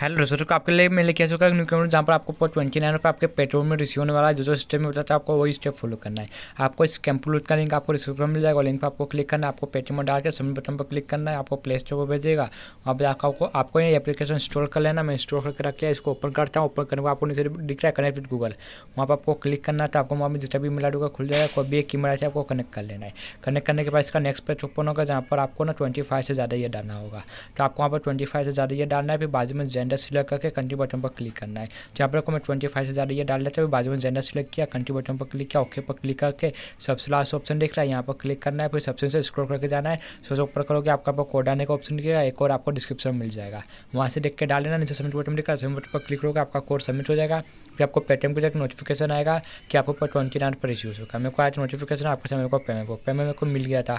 hello दोस्तों तो आपके लिए मैं लेके आ चुका न्यू कैमरा जहाँ पर आपको ट्वेंटी नाइन रुपये आपके पेट्रोल में रिसीव होने वाला है जो जो स्टेप में बताता है तो आपको वही स्टेप फॉलो करना है आपको इस कैंपूलूट का लिंक आपको रिसीव मिल जाएगा लिंक पर आपको क्लिक करना है आपको पेटीएम में डाल के सबमिट बटन पर क्लिक करना है आपको प्ले स्टोर पर भेजेगा वहाँ पर आपको आपको ये एप्लीकेशन इंस्टॉल कर लेना मैं इंस्टॉल करके रख लिया इसको ओपन करता हूँ ओपन करने को आपको नीचे दिख रहा है कनेक्ट विद गूगल वहाँ पर आपको क्लिक करना था तो आपको वहाँ पर जितना भी मिला डूगा खुल जाएगा कोई भी एक की मिला तो आपको कनेक्ट कर लेना है कनेक्ट करने के बाद इसका नेक्स्ट पेज ओपन होगा जहाँ पर आपको ना ट्वेंटी फाइव से ज़्यादा ये डालना होगा तो आपको वहाँ पर ट्वेंटी फाइव से ज़्यादा ये डालना है फिर बाजू में जेंडर सिलेक्ट करके कंट्री बटन पर क्लिक करना है जहाँ पर मैं ट्वेंटी फाइव से ज़्यादा ये डाल लेता हूँ बाजू में जेंडर सिलेक्ट किया कंट्री बटन पर क्लिक किया ओके पर क्लिक करके सबसे लास्ट ऑप्शन दिख रहा है यहाँ पर क्लिक करना है फिर सबसे से स्क्रोल करके जाना है सबसे ऊपर करोगे आपका कोड आने का ऑप्शन दिखेगा एक और आपको डिस्क्रिप्शन मिल जाएगा वहाँ से देख के डाल लेना नीचे सबमिट बटन दिखा सबमिट पर क्लिक करोगे आपका कोड सबमिट हो जाएगा फिर आपको पेटीएम को जाकर नोटिफिकेशन आएगा कि आपको ट्वेंटी नाइन पर इश्यूज होगा मेरे को आज नोटिफिकेशन आपके समय को पेमेंट को पेमेंट मेरे को मिल गया था